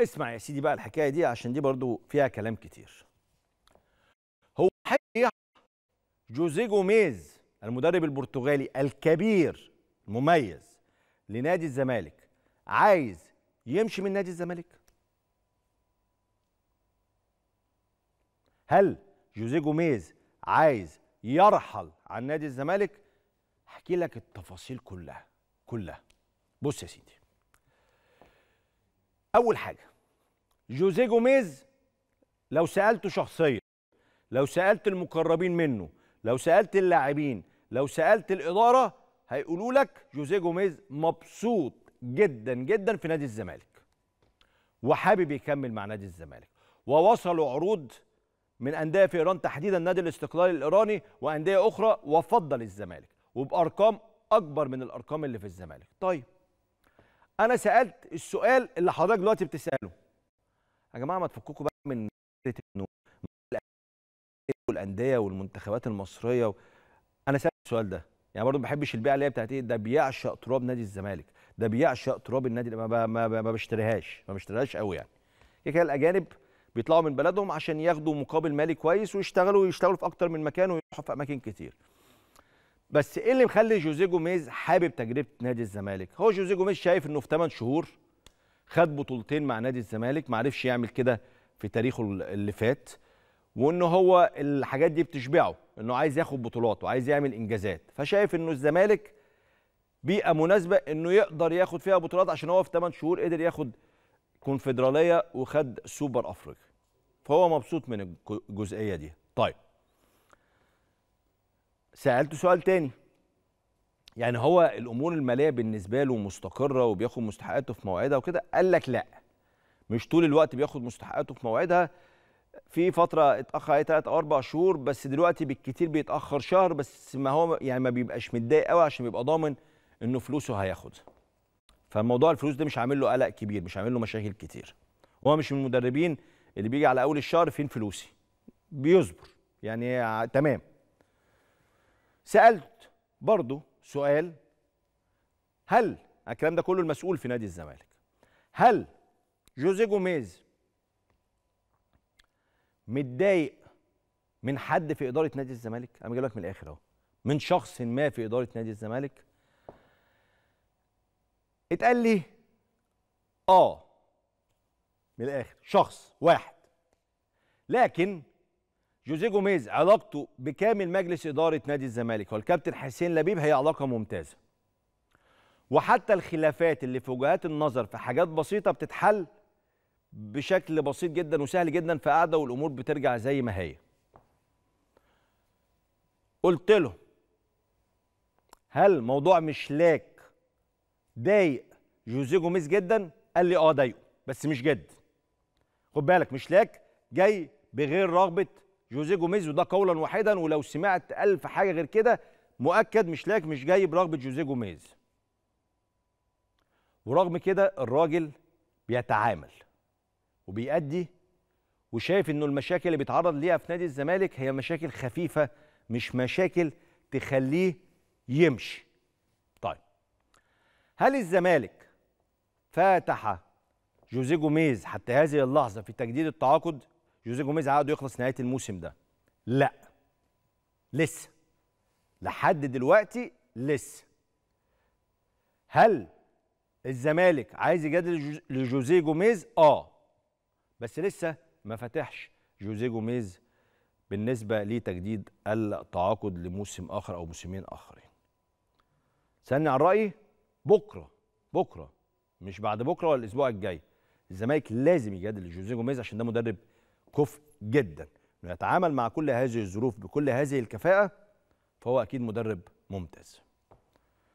اسمع يا سيدي بقى الحكايه دي عشان دي برضو فيها كلام كتير هو حقيقي جوزي جوميز المدرب البرتغالي الكبير المميز لنادي الزمالك عايز يمشي من نادي الزمالك هل جوزي جوميز عايز يرحل عن نادي الزمالك احكي لك التفاصيل كلها كلها بص يا سيدي اول حاجه جوزيه جوميز لو سالته شخصيا لو سالت المقربين منه لو سالت اللاعبين لو سالت الاداره هيقولوا لك جوزيه جوميز مبسوط جدا جدا في نادي الزمالك وحابب يكمل مع نادي الزمالك ووصلوا عروض من انديه في ايران تحديدا نادي الاستقلال الايراني وانديه اخرى وفضل الزمالك وبارقام اكبر من الارقام اللي في الزمالك طيب انا سالت السؤال اللي حضرتك دلوقتي بتساله يا جماعه ما تفككوا بقى من فكره انه الانديه والمنتخبات المصريه و... انا سالت السؤال ده يعني برضه ما بحبش البيع اللي هي بتاعت ايه ده بيعشق تراب نادي الزمالك ده بيعشق تراب النادي ما, ب... ما, ب... ما بشتريهاش ما بشتريهاش قوي يعني كده الاجانب بيطلعوا من بلدهم عشان ياخدوا مقابل مالي كويس ويشتغلوا ويشتغلوا في اكتر من مكان ويروحوا في اماكن كتير بس ايه اللي مخلي جوزيه جوميز حابب تجربه نادي الزمالك؟ هو جوزيه جوميز شايف انه في 8 شهور خد بطولتين مع نادي الزمالك ما عرفش يعمل كده في تاريخه اللي فات وان هو الحاجات دي بتشبعه انه عايز ياخد بطولات وعايز يعمل انجازات فشايف انه الزمالك بيئه مناسبه انه يقدر ياخد فيها بطولات عشان هو في 8 شهور قدر ياخد كونفدراليه وخد سوبر افريقيا فهو مبسوط من الجزئيه دي طيب سالته سؤال تاني يعني هو الامور الماليه بالنسبه له مستقره وبياخد مستحقاته في مواعيدها وكده قال لك لا مش طول الوقت بياخد مستحقاته في مواعيدها في فتره اتاخر عليه ثلاث او اربع شهور بس دلوقتي بالكتير بيتاخر شهر بس ما هو يعني ما بيبقاش متضايق قوي عشان بيبقى ضامن انه فلوسه هياخدها فموضوع الفلوس ده مش عامل له قلق كبير مش عامل له مشاكل كتير هو مش من المدربين اللي بيجي على اول الشهر فين فلوسي بيصبر يعني تمام سالت برضه سؤال هل الكلام ده كله المسؤول في نادي الزمالك هل جوزيه جوميز متضايق من حد في اداره نادي الزمالك انا جايب لك من الاخر اهو من شخص ما في اداره نادي الزمالك اتقال لي اه من الاخر شخص واحد لكن جوزيه جوميز علاقته بكامل مجلس اداره نادي الزمالك والكابتن حسين لبيب هي علاقه ممتازه وحتى الخلافات اللي في وجهات النظر في حاجات بسيطه بتتحل بشكل بسيط جدا وسهل جدا في قعده والامور بترجع زي ما هي قلت له هل موضوع مشلاك ضايق جوزيه جوميز جدا قال لي اه ضايقه بس مش جد خد بالك مشلاك جاي بغير رغبه جوزيه جوميز وده قولا واحدا ولو سمعت ألف حاجة غير كده مؤكد مش لاك مش جاي برغبة جوزيه جوميز ورغم كده الراجل بيتعامل وبيأدي وشايف انه المشاكل اللي بيتعرض ليها في نادي الزمالك هي مشاكل خفيفه مش مشاكل تخليه يمشي. طيب هل الزمالك فاتح جوزيه جوميز حتى هذه اللحظه في تجديد التعاقد؟ جوزيه جوميز عقده يخلص نهايه الموسم ده لا لسه لحد دلوقتي لسه هل الزمالك عايز يجادل لجوزيه جوميز اه بس لسه ما فتحش جوزيه جوميز بالنسبه لتجديد التعاقد لموسم اخر او موسمين اخرين سالني عن رايي بكره بكره مش بعد بكره ولا الاسبوع الجاي الزمالك لازم يجادل لجوزيه جوميز عشان ده مدرب كفء جدا انه يتعامل مع كل هذه الظروف بكل هذه الكفاءه فهو اكيد مدرب ممتاز